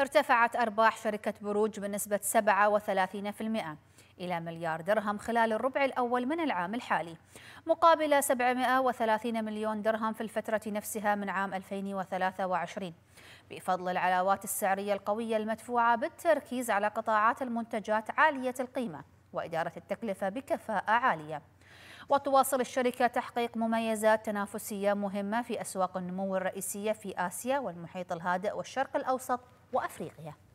ارتفعت أرباح شركة بروج بنسبة 37% إلى مليار درهم خلال الربع الأول من العام الحالي مقابل 730 مليون درهم في الفترة نفسها من عام 2023 بفضل العلاوات السعرية القوية المدفوعة بالتركيز على قطاعات المنتجات عالية القيمة وإدارة التكلفة بكفاءة عالية وتواصل الشركة تحقيق مميزات تنافسية مهمة في أسواق النمو الرئيسية في آسيا والمحيط الهادئ والشرق الأوسط وأفريقيا